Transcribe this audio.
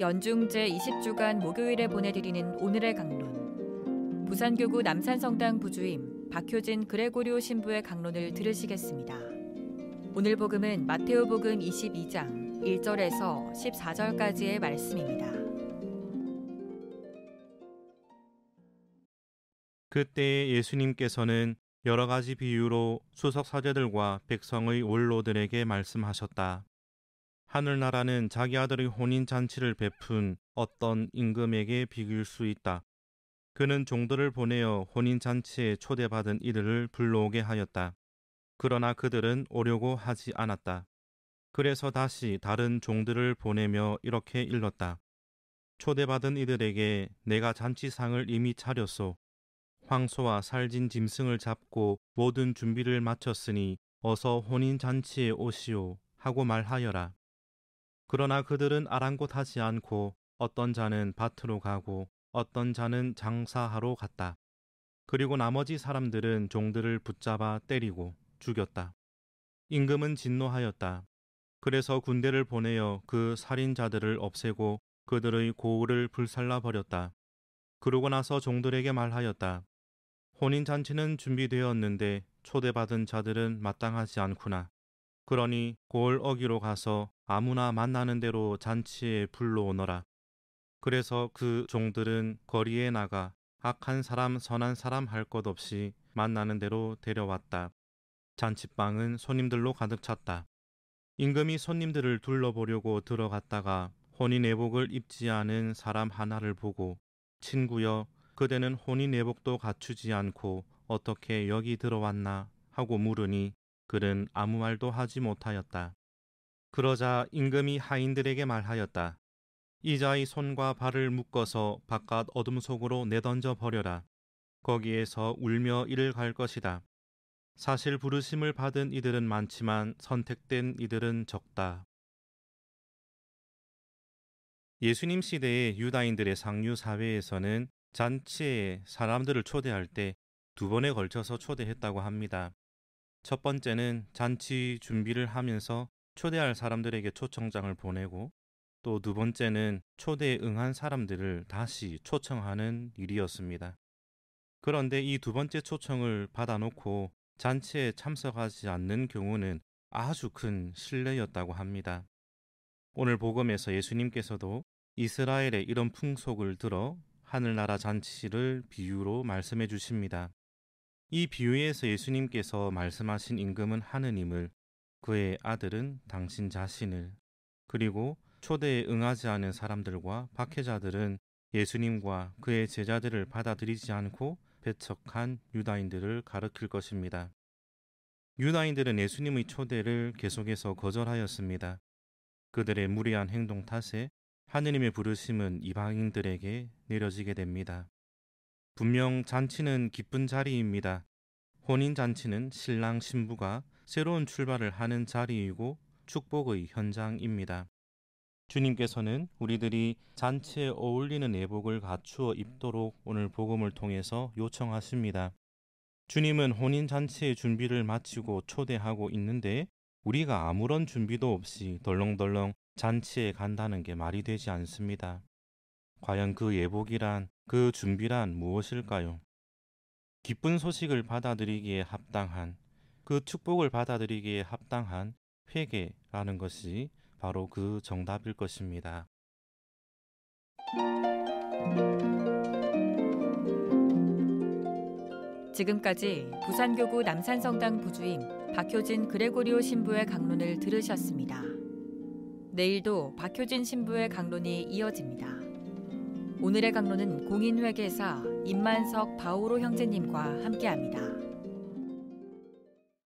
연중제 20주간 목요일에 보내드리는 오늘의 강론. 부산교구 남산성당 부주임 박효진 그레고리오 신부의 강론을 들으시겠습니다. 오늘 복음은 마테오복음 22장 1절에서 14절까지의 말씀입니다. 그때 예수님께서는 여러 가지 비유로 수석 사제들과 백성의 원로들에게 말씀하셨다. 하늘나라는 자기 아들의 혼인 잔치를 베푼 어떤 임금에게 비길 수 있다. 그는 종들을 보내어 혼인 잔치에 초대받은 이들을 불러오게 하였다. 그러나 그들은 오려고 하지 않았다. 그래서 다시 다른 종들을 보내며 이렇게 일렀다. 초대받은 이들에게 내가 잔치상을 이미 차렸소. 황소와 살진 짐승을 잡고 모든 준비를 마쳤으니 어서 혼인 잔치에 오시오 하고 말하여라. 그러나 그들은 아랑곳하지 않고 어떤 자는 밭으로 가고 어떤 자는 장사하러 갔다. 그리고 나머지 사람들은 종들을 붙잡아 때리고 죽였다. 임금은 진노하였다. 그래서 군대를 보내어 그 살인자들을 없애고 그들의 고우를 불살라 버렸다. 그러고 나서 종들에게 말하였다. 혼인잔치는 준비되었는데 초대받은 자들은 마땅하지 않구나. 그러니 골 어기로 가서 아무나 만나는 대로 잔치에 불러오너라. 그래서 그 종들은 거리에 나가 악한 사람 선한 사람 할 것 없이 만나는 대로 데려왔다. 잔치방은 손님들로 가득 찼다. 임금이 손님들을 둘러보려고 들어갔다가 혼인 내복을 입지 않은 사람 하나를 보고 친구여 그대는 혼인 내복도 갖추지 않고 어떻게 여기 들어왔나 하고 물으니 그는 아무 말도 하지 못하였다. 그러자 임금이 하인들에게 말하였다. 이자의 손과 발을 묶어서 바깥 어둠 속으로 내던져 버려라. 거기에서 울며 이를 갈 것이다. 사실 부르심을 받은 이들은 많지만 선택된 이들은 적다. 예수님 시대의 유다인들의 상류 사회에서는 잔치에 사람들을 초대할 때 두 번에 걸쳐서 초대했다고 합니다. 첫 번째는 잔치 준비를 하면서 초대할 사람들에게 초청장을 보내고 또 두 번째는 초대에 응한 사람들을 다시 초청하는 일이었습니다. 그런데 이 두 번째 초청을 받아놓고 잔치에 참석하지 않는 경우는 아주 큰 신뢰였다고 합니다. 오늘 복음에서 예수님께서도 이스라엘의 이런 풍속을 들어 하늘나라 잔치를 비유로 말씀해 주십니다. 이 비유에서 예수님께서 말씀하신 임금은 하느님을 그의 아들은 당신 자신을 그리고 초대에 응하지 않은 사람들과 박해자들은 예수님과 그의 제자들을 받아들이지 않고 배척한 유다인들을 가르킬 것입니다. 유다인들은 예수님의 초대를 계속해서 거절하였습니다. 그들의 무리한 행동 탓에 하느님의 부르심은 이방인들에게 내려지게 됩니다. 분명 잔치는 기쁜 자리입니다. 혼인 잔치는 신랑 신부가 새로운 출발을 하는 자리이고 축복의 현장입니다. 주님께서는 우리들이 잔치에 어울리는 예복을 갖추어 입도록 오늘 복음을 통해서 요청하십니다. 주님은 혼인 잔치의 준비를 마치고 초대하고 있는데 우리가 아무런 준비도 없이 덜렁덜렁 잔치에 간다는 게 말이 되지 않습니다. 과연 그 예복이란 그 준비란 무엇일까요? 기쁜 소식을 받아들이기에 합당한 그 축복을 받아들이기에 합당한 회개라는 것이 바로 그 정답일 것입니다. 지금까지 부산교구 남산성당 부주임 박효진 그레고리오 신부의 강론을 들으셨습니다. 내일도 박효진 신부의 강론이 이어집니다. 오늘의 강론은 공인회계사 임만석 바오로 형제님과 함께합니다.